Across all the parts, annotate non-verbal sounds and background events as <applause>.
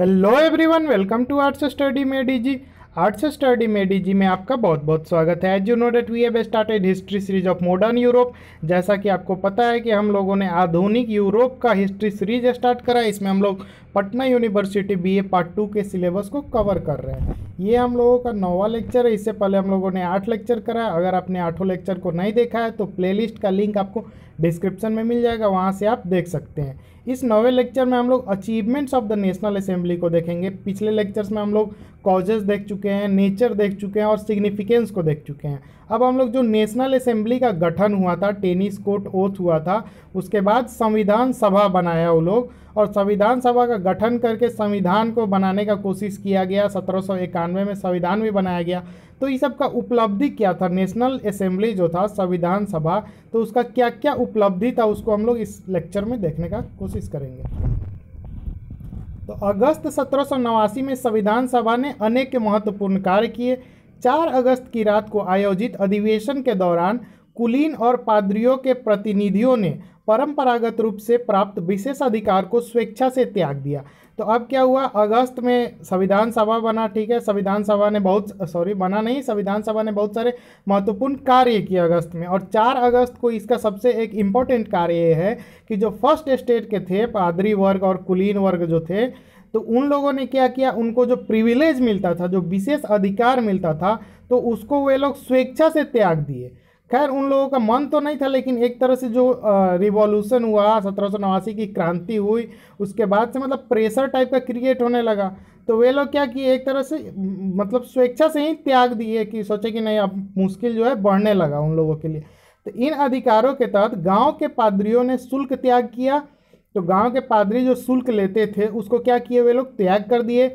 hello everyone welcome to arts study में जी arts study में जी में आपका बहुत बहुत स्वागत है as you know that we have started history series of modern Europe जैसा कि आपको पता है कि हम लोगों ने आधुनिक यूरोप का हिस्ट्री सीरीज स्टार्ट करा है इसमें हम लोग Patna university BA part two के सिलेबस को कवर कर रहे हैं ये हम लोगों का नौवा लेक्चर है इससे पहले हम लोगों ने आठ लेक्चर करा है अगर आपने आठों लेक्चर को नहीं देखा है तो प्लेलिस्ट का लिंक आपको डिस्क्रिप्शन में मिल जाएगा वहाँ से आप देख सकते हैं इस नवे लेक्चर में हम लोग achievements of the national assembly को देखेंगे पिछले लेक्चर्स में हम लोग कॉजेज़ देख चुके हैं नेचर देख चुके हैं और सिग्निफिकेंस को देख चुके हैं अब हम लोग जो नेशनल असेंबली का गठन हुआ था टेनिस कोर्ट ओथ हुआ था उसके बाद संविधान सभा बनाया वो लोग और संविधान सभा का गठन करके संविधान को बनाने का कोशिश किया गया सत्रह में संविधान भी बनाया गया तो इस सब का उपलब्धि क्या था नेशनल असेंबली जो था संविधान सभा तो उसका क्या क्या उपलब्धि था उसको हम लोग इस लेक्चर में देखने का कोशिश करेंगे तो अगस्त सत्रह में संविधान सभा ने अनेक महत्वपूर्ण कार्य किए चार अगस्त की रात को आयोजित अधिवेशन के दौरान कुलीन और पादरियों के प्रतिनिधियों ने परंपरागत रूप से प्राप्त विशेष अधिकार को स्वेच्छा से त्याग दिया तो अब क्या हुआ अगस्त में संविधान सभा बना ठीक है संविधान सभा ने बहुत सॉरी बना नहीं संविधान सभा ने बहुत सारे महत्वपूर्ण कार्य किए अगस्त में और 4 अगस्त को इसका सबसे एक इम्पोर्टेंट कार्य ये है कि जो फर्स्ट स्टेट के थे पादरी वर्ग और कुलीन वर्ग जो थे तो उन लोगों ने क्या किया उनको जो प्रिविलेज मिलता था जो विशेष अधिकार मिलता था तो उसको वे लोग स्वेच्छा से त्याग दिए खैर उन लोगों का मन तो नहीं था लेकिन एक तरह से जो रिवॉल्यूशन हुआ सत्रह सौ नवासी की क्रांति हुई उसके बाद से मतलब प्रेशर टाइप का क्रिएट होने लगा तो वे लोग क्या किए एक तरह से मतलब स्वेच्छा से ही त्याग दिए कि सोचे कि नहीं अब मुश्किल जो है बढ़ने लगा उन लोगों के लिए तो इन अधिकारों के तहत गांव के पादरियों ने शुल्क त्याग किया तो गांव के पादरी जो शुल्क लेते थे उसको क्या किए वे लोग त्याग कर दिए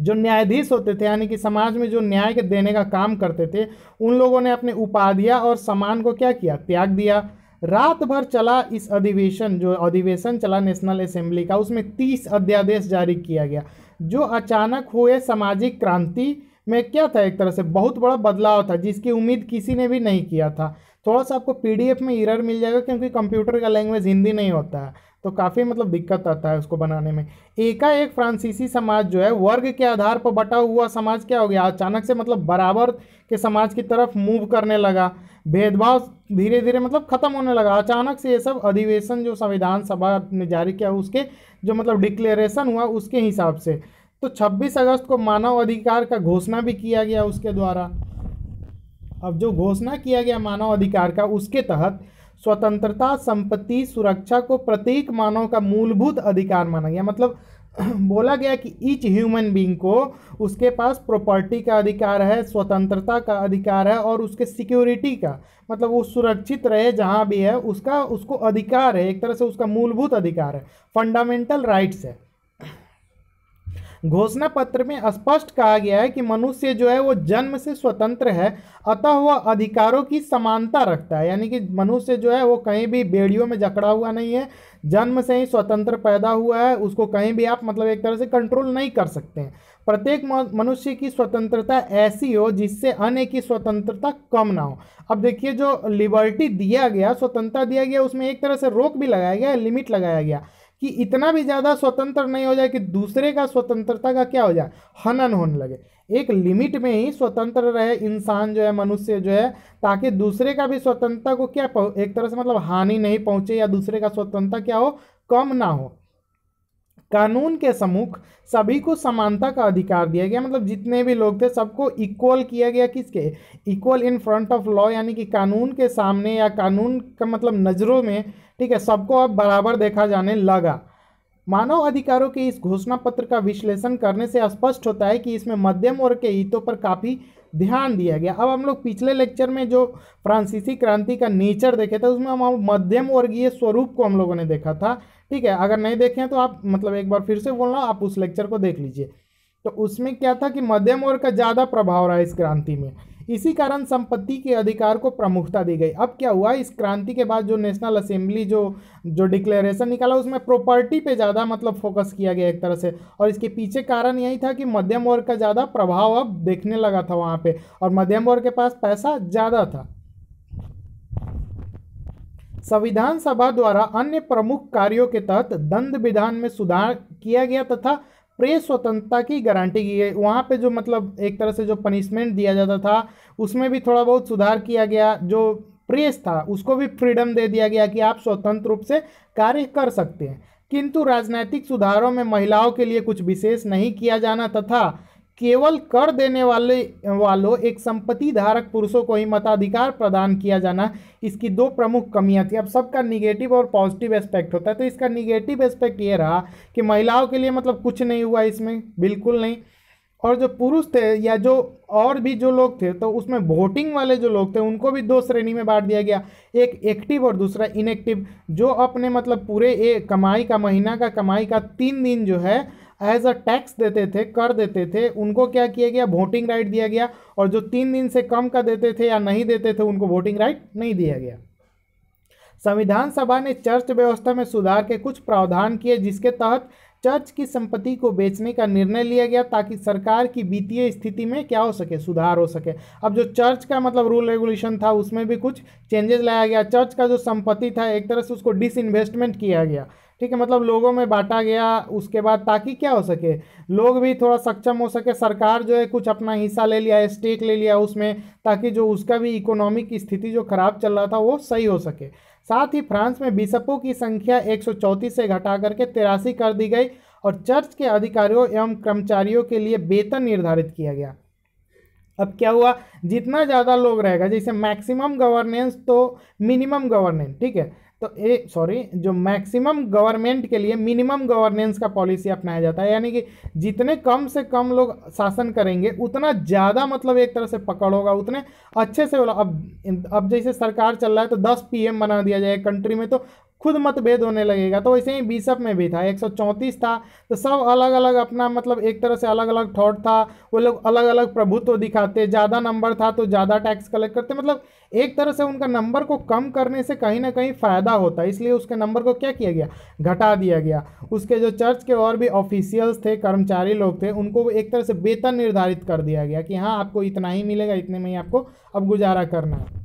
जो न्यायाधीश होते थे यानी कि समाज में जो न्याय के देने का काम करते थे उन लोगों ने अपने उपाधियाँ और सामान को क्या किया त्याग दिया रात भर चला इस अधिवेशन जो अधिवेशन चला नेशनल असेंबली का उसमें तीस अध्यादेश जारी किया गया जो अचानक हुए सामाजिक क्रांति में क्या था एक तरह से बहुत बड़ा बदलाव था जिसकी उम्मीद किसी ने भी नहीं किया था थोड़ा सा आपको पीडीएफ में इरर मिल जाएगा क्योंकि कंप्यूटर का लैंग्वेज हिंदी नहीं होता है तो काफ़ी मतलब दिक्कत आता है उसको बनाने में एकाएक फ्रांसीसी समाज जो है वर्ग के आधार पर बटा हुआ समाज क्या हो गया अचानक से मतलब बराबर के समाज की तरफ मूव करने लगा भेदभाव धीरे धीरे मतलब ख़त्म होने लगा अचानक से ये सब अधिवेशन जो संविधान सभा ने जारी किया उसके जो मतलब डिक्लेरेशन हुआ उसके हिसाब से तो 26 अगस्त को मानव अधिकार का घोषणा भी किया गया उसके द्वारा अब जो घोषणा किया गया मानव अधिकार का उसके तहत स्वतंत्रता संपत्ति सुरक्षा को प्रत्येक मानव का मूलभूत अधिकार माना गया मतलब <clears throat> बोला गया कि ईच ह्यूमन बींग को उसके पास प्रॉपर्टी का अधिकार है स्वतंत्रता का अधिकार है और उसके सिक्योरिटी का मतलब वो सुरक्षित रहे जहाँ भी है उसका उसको अधिकार है एक तरह से उसका मूलभूत अधिकार है फंडामेंटल राइट्स है घोषणा पत्र में स्पष्ट कहा गया है कि मनुष्य जो है वो जन्म से स्वतंत्र है अतः वह अधिकारों की समानता रखता है यानी कि मनुष्य जो है वो कहीं भी बेड़ियों में जकड़ा हुआ नहीं है जन्म से ही स्वतंत्र पैदा हुआ है उसको कहीं भी आप मतलब एक तरह से कंट्रोल नहीं कर सकते हैं प्रत्येक मनुष्य की स्वतंत्रता ऐसी हो जिससे अन्य की स्वतंत्रता कम ना हो अब देखिए जो लिबर्टी दिया गया स्वतंत्रता दिया गया उसमें एक तरह से रोक भी लगाया गया लिमिट लगाया गया कि इतना भी ज़्यादा स्वतंत्र नहीं हो जाए कि दूसरे का स्वतंत्रता का क्या हो जाए हनन होने लगे एक लिमिट में ही स्वतंत्र रहे इंसान जो है मनुष्य जो है ताकि दूसरे का भी स्वतंत्रता को क्या एक तरह से मतलब हानि नहीं पहुँचे या दूसरे का स्वतंत्रता क्या हो कम ना हो कानून के सम्मुख सभी को समानता का अधिकार दिया गया मतलब जितने भी लोग थे सबको इक्वल किया गया किसके equal in front of law यानी कि कानून के सामने या कानून का मतलब नज़रों में ठीक है सबको अब बराबर देखा जाने लगा मानव अधिकारों के इस घोषणा पत्र का विश्लेषण करने से स्पष्ट होता है कि इसमें मध्यम वर्ग के हितों पर काफ़ी ध्यान दिया गया अब हम लोग पिछले लेक्चर में जो फ्रांसीसी क्रांति का नेचर देखे थे उसमें हम मध्यम वर्गीय स्वरूप को हम लोगों ने देखा था ठीक है अगर नहीं देखें तो आप मतलब एक बार फिर से बोल रहा आप उस लेक्चर को देख लीजिए तो उसमें क्या था कि मध्यम वर्ग का ज़्यादा प्रभाव रहा इस क्रांति में इसी कारण संपत्ति के अधिकार को प्रमुखता दी गई अब क्या हुआ इस क्रांति के बाद जो नेशनल असेंबली जो जो डिक्लेरेशन निकाला उसमें प्रॉपर्टी पे ज़्यादा मतलब फोकस किया गया एक तरह से और इसके पीछे कारण यही था कि मध्यम वर्ग का ज़्यादा प्रभाव अब देखने लगा था वहाँ पर और मध्यम वर्ग के पास पैसा ज़्यादा था संविधान सभा द्वारा अन्य प्रमुख कार्यों के तहत दंड विधान में सुधार किया गया तथा प्रेस स्वतंत्रता की गारंटी की गई वहाँ पे जो मतलब एक तरह से जो पनिशमेंट दिया जाता था उसमें भी थोड़ा बहुत सुधार किया गया जो प्रेस था उसको भी फ्रीडम दे दिया गया कि आप स्वतंत्र रूप से कार्य कर सकते हैं किंतु राजनैतिक सुधारों में महिलाओं के लिए कुछ विशेष नहीं किया जाना तथा केवल कर देने वाले वालों एक संपत्ति धारक पुरुषों को ही मताधिकार प्रदान किया जाना इसकी दो प्रमुख कमियां थी अब सबका निगेटिव और पॉजिटिव एस्पेक्ट होता है तो इसका निगेटिव एस्पेक्ट ये रहा कि महिलाओं के लिए मतलब कुछ नहीं हुआ इसमें बिल्कुल नहीं और जो पुरुष थे या जो और भी जो लोग थे तो उसमें वोटिंग वाले जो लोग थे उनको भी दो श्रेणी में बांट दिया गया एक एक्टिव और दूसरा इनएक्टिव जो अपने मतलब पूरे ए कमाई का महीना का कमाई का तीन दिन जो है एज अ टैक्स देते थे कर देते थे उनको क्या किया गया वोटिंग राइट दिया गया और जो तीन दिन से कम का देते थे या नहीं देते थे उनको वोटिंग राइट नहीं दिया गया संविधान सभा ने चर्च व्यवस्था में सुधार के कुछ प्रावधान किए जिसके तहत चर्च की संपत्ति को बेचने का निर्णय लिया गया ताकि सरकार की वित्तीय स्थिति में क्या हो सके सुधार हो सके अब जो चर्च का मतलब रूल रेगुलेशन था उसमें भी कुछ चेंजेस लाया गया चर्च का जो संपत्ति था एक तरह से उसको डिसइन्वेस्टमेंट किया गया ठीक है मतलब लोगों में बांटा गया उसके बाद ताकि क्या हो सके लोग भी थोड़ा सक्षम हो सके सरकार जो है कुछ अपना हिस्सा ले लिया स्टेक ले लिया उसमें ताकि जो उसका भी इकोनॉमिक स्थिति जो खराब चल रहा था वो सही हो सके साथ ही फ्रांस में बिशपों की संख्या एक से घटा करके तिरासी कर दी गई और चर्च के अधिकारियों एवं कर्मचारियों के लिए वेतन निर्धारित किया गया अब क्या हुआ जितना ज़्यादा लोग रहेगा जैसे मैक्सिमम गवर्नेंस तो मिनिमम गवर्नेंस ठीक है तो ए सॉरी जो मैक्सिमम गवर्नमेंट के लिए मिनिमम गवर्नेंस का पॉलिसी अपनाया जाता है यानी कि जितने कम से कम लोग शासन करेंगे उतना ज़्यादा मतलब एक तरह से पकड़ होगा उतने अच्छे से अब अब जैसे सरकार चल रहा है तो दस पीएम बना दिया जाए कंट्री में तो खुद मतभेद होने लगेगा तो वैसे ही बीसअप में भी था चौंतीस था तो सब अलग अलग अपना मतलब एक तरह से अलग अलग थॉट था वो लोग अलग अलग प्रभुत्व दिखाते ज़्यादा नंबर था तो ज़्यादा टैक्स कलेक्ट करते मतलब एक तरह से उनका नंबर को कम करने से कहीं ना कहीं फ़ायदा होता है इसलिए उसके नंबर को क्या किया गया घटा दिया गया उसके जो चर्च के और भी ऑफिशियल्स थे कर्मचारी लोग थे उनको एक तरह से वेतन निर्धारित कर दिया गया कि हाँ आपको इतना ही मिलेगा इतने में ही आपको अब गुजारा करना है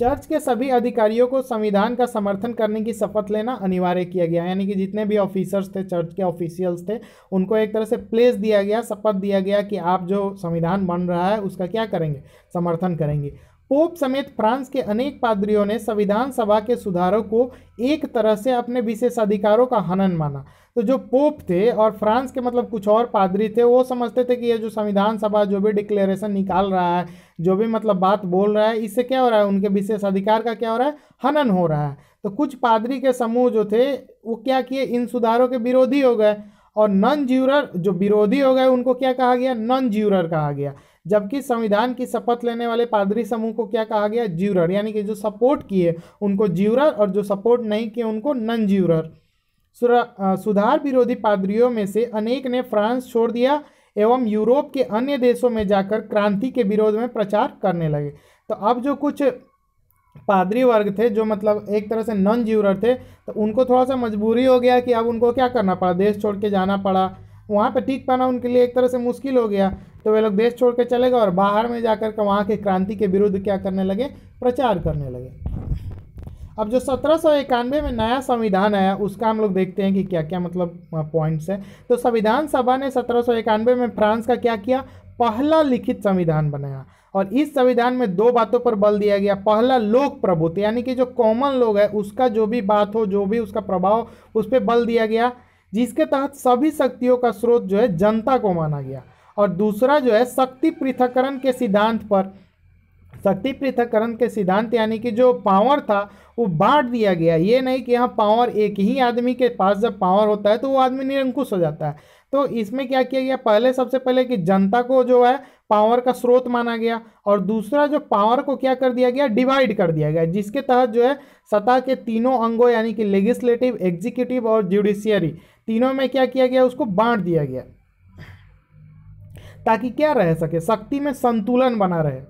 चर्च के सभी अधिकारियों को संविधान का समर्थन करने की शपथ लेना अनिवार्य किया गया यानी कि जितने भी ऑफिसर्स थे चर्च के ऑफिशियल्स थे उनको एक तरह से प्लेस दिया गया शपथ दिया गया कि आप जो संविधान बन रहा है उसका क्या करेंगे समर्थन करेंगे पोप समेत फ्रांस के अनेक पादरियों ने संविधान सभा के सुधारों को एक तरह से अपने विशेषाधिकारों का हनन माना तो जो पोप थे और फ्रांस के मतलब कुछ और पादरी थे वो समझते थे कि ये जो संविधान सभा जो भी डिक्लेरेशन निकाल रहा है जो भी मतलब बात बोल रहा है इससे क्या हो रहा है उनके विशेषाधिकार का क्या हो रहा है हनन हो रहा है तो कुछ पादरी के समूह जो थे वो क्या किए इन सुधारों के विरोधी हो गए और नॉन ज्यूरर जो विरोधी हो गए उनको क्या कहा गया नॉन ज्यूरर कहा गया जबकि संविधान की शपथ लेने वाले पादरी समूह को क्या कहा गया ज्यूरर यानी कि जो सपोर्ट किए उनको ज्यूरर और जो सपोर्ट नहीं किए उनको नन ज्यूरर सुधार विरोधी पादरियों में से अनेक ने फ्रांस छोड़ दिया एवं यूरोप के अन्य देशों में जाकर क्रांति के विरोध में प्रचार करने लगे तो अब जो कुछ पादरी वर्ग थे जो मतलब एक तरह से नॉन ज्यूरर थे तो उनको थोड़ा सा मजबूरी हो गया कि अब उनको क्या करना पड़ा देश छोड़ के जाना पड़ा वहाँ पर टिक पाना उनके लिए एक तरह से मुश्किल हो गया तो वे लोग देश छोड़ कर चले गए और बाहर में जाकर के वहाँ की क्रांति के विरुद्ध क्या करने लगे प्रचार करने लगे अब जो सत्रह सौ इक्यानवे में नया संविधान आया उसका हम लोग देखते हैं कि क्या क्या मतलब पॉइंट्स है तो संविधान सभा ने सत्रह सौ इक्यानवे में फ्रांस का क्या किया पहला लिखित संविधान बनाया और इस संविधान में दो बातों पर बल दिया गया पहला लोक प्रभुत्व यानी कि जो कॉमन लोग है उसका जो भी बात हो जो भी उसका प्रभाव उस पर बल दिया गया जिसके तहत सभी शक्तियों का स्रोत जो है जनता को माना गया और दूसरा जो है शक्ति पृथकरण के सिद्धांत पर शक्ति पृथकरण के सिद्धांत यानी कि जो पावर था वो बांट दिया गया ये नहीं कि यहाँ पावर एक ही आदमी के पास जब पावर होता है तो वो आदमी निरंकुश हो जाता है तो इसमें क्या किया गया पहले सबसे पहले कि जनता को जो है पावर का स्रोत माना गया और दूसरा जो पावर को क्या कर दिया गया डिवाइड कर दिया गया जिसके तहत जो है सतह के तीनों अंगों यानी कि लेजिस्लेटिव एग्जीक्यूटिव और जुडिशियरी तीनों में क्या किया गया उसको बांट दिया गया ताकि क्या रह सके शक्ति में संतुलन बना रहे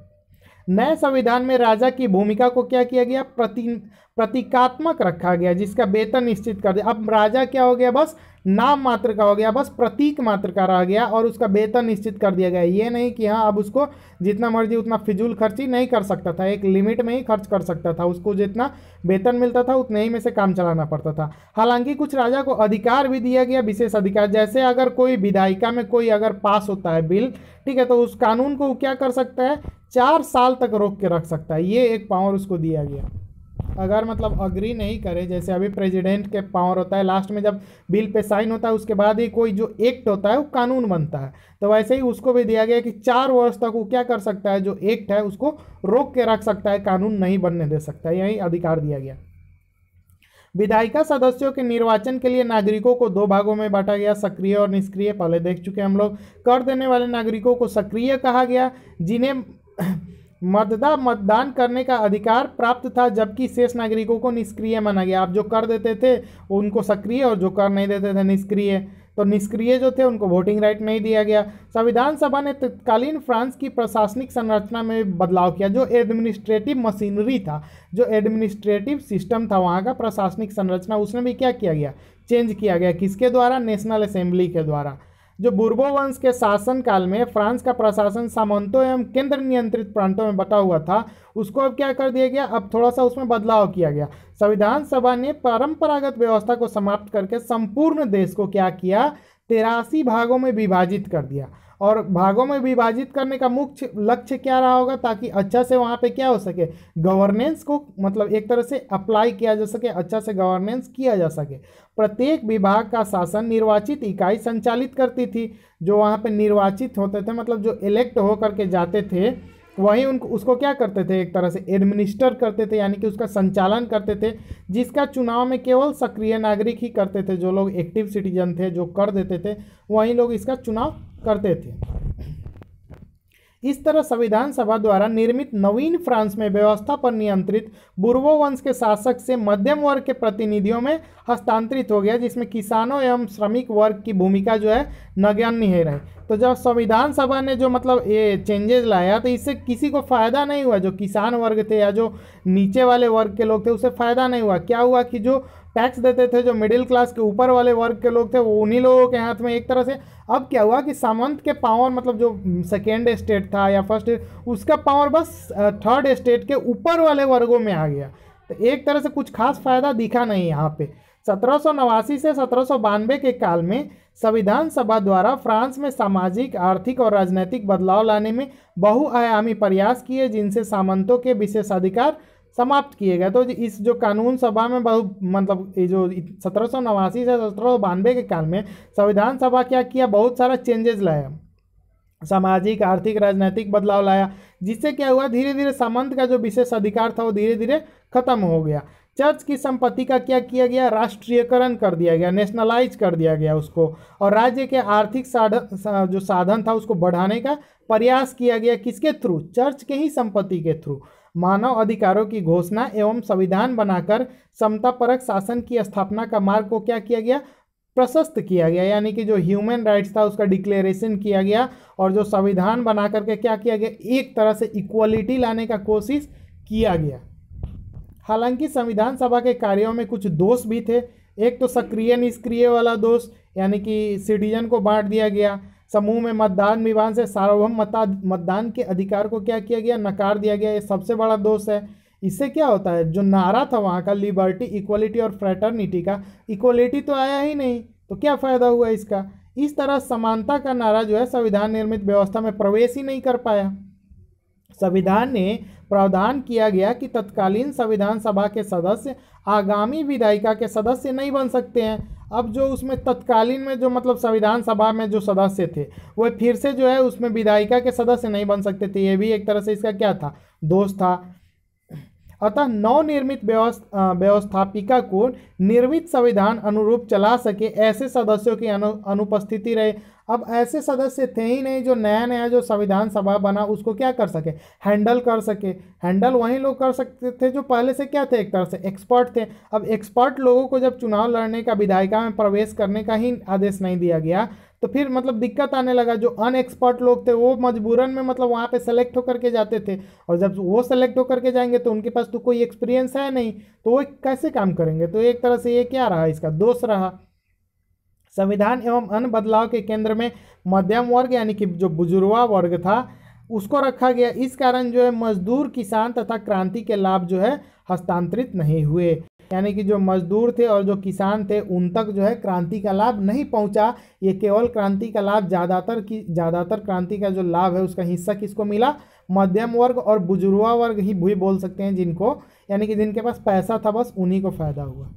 नए संविधान में राजा की भूमिका को क्या किया गया प्रति प्रतीकात्मक रखा गया जिसका वेतन निश्चित कर दिया अब राजा क्या हो गया बस नाम मात्र का हो गया बस प्रतीक मात्र का रह गया और उसका वेतन निश्चित कर दिया गया ये नहीं कि हाँ अब उसको जितना मर्जी उतना फिजूल खर्ची नहीं कर सकता था एक लिमिट में ही खर्च कर सकता था उसको जितना वेतन मिलता था उतने ही में से काम चलाना पड़ता था हालांकि कुछ राजा को अधिकार भी दिया गया विशेष अधिकार जैसे अगर कोई विधायिका में कोई अगर पास होता है बिल ठीक है तो उस कानून को क्या कर सकता है चार साल तक रोक के रख सकता है ये एक पावर उसको दिया गया अगर मतलब अग्री नहीं करे जैसे अभी प्रेसिडेंट के पावर होता है लास्ट में जब बिल पे साइन होता है उसके बाद ही कोई जो एक्ट होता है वो कानून बनता है तो वैसे ही उसको भी दिया गया कि चार वर्ष तक वो क्या कर सकता है जो एक्ट है उसको रोक के रख सकता है कानून नहीं बनने दे सकता है यही अधिकार दिया गया विधायिका सदस्यों के निर्वाचन के लिए नागरिकों को दो भागों में बांटा गया सक्रिय और निष्क्रिय पहले देख चुके हम लोग कर देने वाले नागरिकों को सक्रिय कहा गया जिन्हें मतदा मतदान करने का अधिकार प्राप्त था जबकि शेष नागरिकों को निष्क्रिय माना गया आप जो कर देते थे उनको सक्रिय और जो कर नहीं देते थे निष्क्रिय तो निष्क्रिय जो थे उनको वोटिंग राइट नहीं दिया गया संविधान सभा ने तत्कालीन फ्रांस की प्रशासनिक संरचना में बदलाव किया जो एडमिनिस्ट्रेटिव मशीनरी था जो एडमिनिस्ट्रेटिव सिस्टम था वहाँ का प्रशासनिक संरचना उसमें भी क्या किया गया चेंज किया गया किसके द्वारा नेशनल असेंबली के द्वारा जो बुर्बो वंश के शासनकाल में फ्रांस का प्रशासन सामंतों एवं केंद्र नियंत्रित प्रांतों में बटा हुआ था उसको अब क्या कर दिया गया अब थोड़ा सा उसमें बदलाव किया गया संविधान सभा ने परंपरागत व्यवस्था को समाप्त करके संपूर्ण देश को क्या किया तेरासी भागों में विभाजित कर दिया और भागों में विभाजित करने का मुख्य लक्ष्य क्या रहा होगा ताकि अच्छा से वहाँ पे क्या हो सके गवर्नेंस को मतलब एक तरह से अप्लाई किया जा सके अच्छा से गवर्नेंस किया जा सके प्रत्येक विभाग का शासन निर्वाचित इकाई संचालित करती थी जो वहाँ पर निर्वाचित होते थे मतलब जो इलेक्ट होकर के जाते थे वहीं उनको उसको क्या करते थे एक तरह से एडमिनिस्टर करते थे यानी कि उसका संचालन करते थे जिसका चुनाव में केवल सक्रिय नागरिक ही करते थे जो लोग एक्टिव सिटीजन थे जो कर देते थे वहीं लोग इसका चुनाव करते थे इस तरह संविधान सभा द्वारा निर्मित नवीन फ्रांस में व्यवस्था पर नियंत्रित बुर्वो वंश के शासक से मध्यम वर्ग के प्रतिनिधियों में हस्तांतरित हो गया जिसमें किसानों एवं श्रमिक वर्ग की भूमिका जो है नगण्य है रही तो जब संविधान सभा ने जो मतलब ये चेंजेस लाया तो इससे किसी को फ़ायदा नहीं हुआ जो किसान वर्ग थे या जो नीचे वाले वर्ग के लोग थे उसे फ़ायदा नहीं हुआ क्या हुआ कि जो टैक्स देते थे जो मिडिल क्लास के ऊपर वाले वर्ग के लोग थे वो उन्हीं लोगों के हाथ में एक तरह से अब क्या हुआ कि सामंत के पावर मतलब जो सेकेंड स्टेट था या फर्स्ट उसका पावर बस थर्ड स्टेट के ऊपर वाले वर्गों में आ गया तो एक तरह से कुछ खास फायदा दिखा नहीं यहाँ पे सत्रह से सत्रह के काल में संविधान सभा द्वारा फ्रांस में सामाजिक आर्थिक और राजनैतिक बदलाव लाने में बहुआयामी प्रयास किए जिनसे सामंतों के विशेषाधिकार समाप्त किए गए तो इस जो कानून सभा में बहुत मतलब ये जो सत्रह सौ नवासी से सत्रह सौ बानवे के काल में संविधान सभा क्या किया बहुत सारा चेंजेस लाया सामाजिक आर्थिक राजनीतिक बदलाव लाया जिससे क्या हुआ धीरे धीरे सामंत का जो विशेष अधिकार था वो धीरे धीरे खत्म हो गया चर्च की संपत्ति का क्या किया गया राष्ट्रीयकरण कर दिया गया नेशनलाइज कर दिया गया उसको और राज्य के आर्थिक साधन जो साधन था उसको बढ़ाने का प्रयास किया गया किसके थ्रू चर्च के ही संपत्ति के थ्रू मानव अधिकारों की घोषणा एवं संविधान बनाकर समतापरक शासन की स्थापना का मार्ग को क्या किया गया प्रशस्त किया गया यानी कि जो ह्यूमन राइट्स था उसका डिक्लेरेशन किया गया और जो संविधान बना करके क्या किया गया एक तरह से इक्वलिटी लाने का कोशिश किया गया हालांकि संविधान सभा के कार्यों में कुछ दोष भी थे एक तो सक्रिय निष्क्रिय वाला दोष यानी कि सिटीजन को बांट दिया गया समूह में मतदान विभाग से सार्वभौम मतदान के अधिकार को क्या किया गया नकार दिया गया ये सबसे बड़ा दोष है इससे क्या होता है जो नारा था वहाँ का लिबर्टी इक्वलिटी और फ्रेटर्निटी का इक्वलिटी तो आया ही नहीं तो क्या फ़ायदा हुआ इसका इस तरह समानता का नारा जो है संविधान निर्मित व्यवस्था में प्रवेश ही नहीं कर पाया संविधान ने प्रावधान किया गया कि तत्कालीन संविधान सभा के सदस्य आगामी विधायिका के सदस्य नहीं बन सकते हैं अब जो उसमें तत्कालीन में जो मतलब संविधान सभा में जो सदस्य थे वह फिर से जो है उसमें विधायिका के सदस्य नहीं बन सकते थे ये भी एक तरह से इसका क्या था दोष था अतः नवनिर्मित व्यवस्थापिका को निर्मित संविधान अनुरूप चला सके ऐसे सदस्यों की अनु अनुपस्थिति रहे अब ऐसे सदस्य थे ही नहीं जो नया नया जो संविधान सभा बना उसको क्या कर सके हैंडल कर सके हैंडल वही लोग कर सकते थे जो पहले से क्या थे एक तरह से एक्सपर्ट थे अब एक्सपर्ट लोगों को जब चुनाव लड़ने का विधायिका में प्रवेश करने का ही आदेश नहीं दिया गया तो फिर मतलब दिक्कत आने लगा जो अनएक्सपर्ट लोग थे वो मजबूरन में मतलब वहाँ पे सेलेक्ट होकर के जाते थे और जब वो सेलेक्ट होकर के जाएंगे तो उनके पास तो कोई एक्सपीरियंस है नहीं तो वो कैसे काम करेंगे तो एक तरह से ये क्या रहा इसका दोष रहा संविधान एवं अन्य बदलाव के केंद्र में मध्यम वर्ग यानी कि जो बुजुर्वा वर्ग था उसको रखा गया इस कारण जो है मजदूर किसान तथा क्रांति के लाभ जो है हस्तांतरित नहीं हुए यानी कि जो मजदूर थे और जो किसान थे उन तक जो है क्रांति का लाभ नहीं पहुंचा ये केवल क्रांति का लाभ ज़्यादातर की ज़्यादातर क्रांति का जो लाभ है उसका हिस्सा किसको मिला मध्यम वर्ग और बुजुर्वा वर्ग ही भी बोल सकते हैं जिनको यानी कि जिनके पास पैसा था बस उन्हीं को फ़ायदा हुआ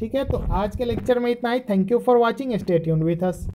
ठीक है तो आज के लेक्चर में इतना ही thank you for watching stay यून विथ अस